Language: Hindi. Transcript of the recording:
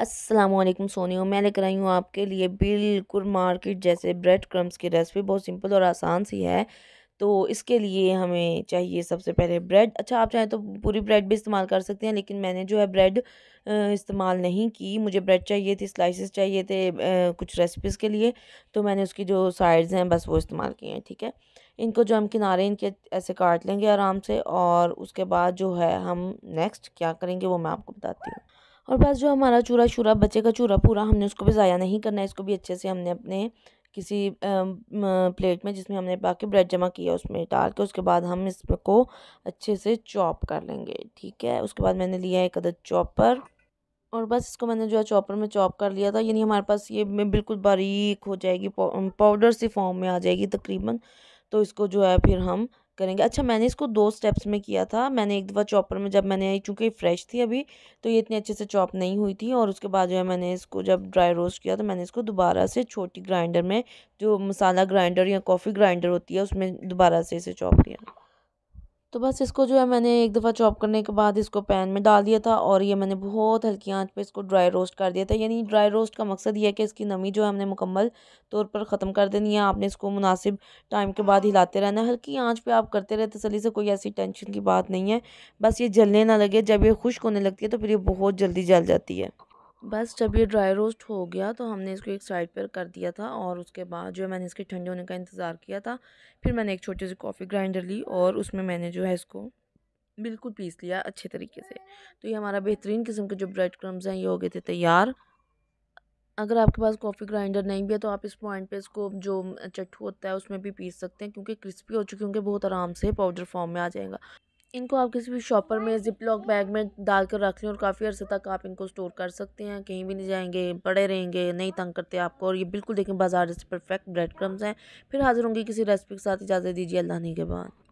असलम सोनी मैं लेकर आई हूँ आपके लिए बिल्कुल मार्केट जैसे ब्रेड क्रम्स की रेसिपी बहुत सिंपल और आसान सी है तो इसके लिए हमें चाहिए सबसे पहले ब्रेड अच्छा आप चाहें तो पूरी ब्रेड भी इस्तेमाल कर सकते हैं लेकिन मैंने जो है ब्रेड इस्तेमाल नहीं की मुझे ब्रेड चाहिए थी स्लाइसेस चाहिए थे कुछ रेसिपीज़ के लिए तो मैंने उसकी जो साइड्स हैं बस वो इस्तेमाल किए हैं ठीक है इनको जो हम किनारे इनके ऐसे काट लेंगे आराम से और उसके बाद जो है हम नेक्स्ट क्या करेंगे वो मैं आपको बताती हूँ और बस जो हमारा चूरा शूरा बच्चे का चूरा पूरा हमने उसको भी ज़ाया नहीं करना है इसको भी अच्छे से हमने अपने किसी प्लेट में जिसमें हमने बाकी ब्रेड जमा किया उसमें डाल के उसके बाद हम इसको अच्छे से चॉप कर लेंगे ठीक है उसके बाद मैंने लिया एक अदद चॉपर और बस इसको मैंने जो है चॉपर में चॉप कर लिया था यानी हमारे पास ये बिल्कुल बारीक हो जाएगी पाउडर सी फॉर्म में आ जाएगी तकरीबन तो इसको जो है फिर हम करेंगे अच्छा मैंने इसको दो स्टेप्स में किया था मैंने एक दफ़ा चॉपर में जब मैंने आई चूँकि फ्रेश थी अभी तो ये इतनी अच्छे से चॉप नहीं हुई थी और उसके बाद जो है मैंने इसको जब ड्राई रोस्ट किया तो मैंने इसको दोबारा से छोटी ग्राइंडर में जो मसाला ग्राइंडर या कॉफ़ी ग्राइंडर होती है उसमें दोबारा से इसे चॉप किया तो बस इसको जो है मैंने एक दफ़ा चॉप करने के बाद इसको पैन में डाल दिया था और ये मैंने बहुत हल्की आंच पे इसको ड्राई रोस्ट कर दिया था यानी ड्राई रोस्ट का मकसद ये है कि इसकी नमी जो है हमने मुकम्मल तौर पर ख़त्म कर देनी है आपने इसको मुनासिब टाइम के बाद हिलाते रहना है हल्की आंच पे आप करते रहते सली से कोई ऐसी टेंशन की बात नहीं है बस ये जलने ना लगे जब ये खुश्क होने लगती है तो फिर ये बहुत जल्दी जल जाती है बस जब ये ड्राई रोस्ट हो गया तो हमने इसको एक साइड पर कर दिया था और उसके बाद जो है मैंने इसके ठंडे होने का इंतज़ार किया था फिर मैंने एक छोटी सी कॉफ़ी ग्राइंडर ली और उसमें मैंने जो है इसको बिल्कुल पीस लिया अच्छे तरीके से तो ये हमारा बेहतरीन किस्म के जो ब्रेड क्रम्स हैं ये हो गए थे तैयार अगर आपके पास कॉफ़ी ग्राइंडर नहीं भी है तो आप इस पॉइंट पे इसको जो चट्टू होता है उसमें भी पीस सकते हैं क्योंकि क्रिस्पी हो चुकी होंगे बहुत आराम से पाउडर फॉर्म में आ जाएगा इनको आप किसी भी शॉपर में जिप लॉक बैग में डाल कर रख लें और काफ़ी अर्से तक आप इनको स्टोर कर सकते हैं कहीं भी नहीं जाएंगे पड़े रहेंगे नहीं तंग करते आपको और ये बिल्कुल देखें बाजार जैसे परफेक्ट ब्रेड क्रम्स हैं फिर हाजिर होंगी किसी रेसिपी के साथ इजाज़त दीजिए अल्लाह ने के बाद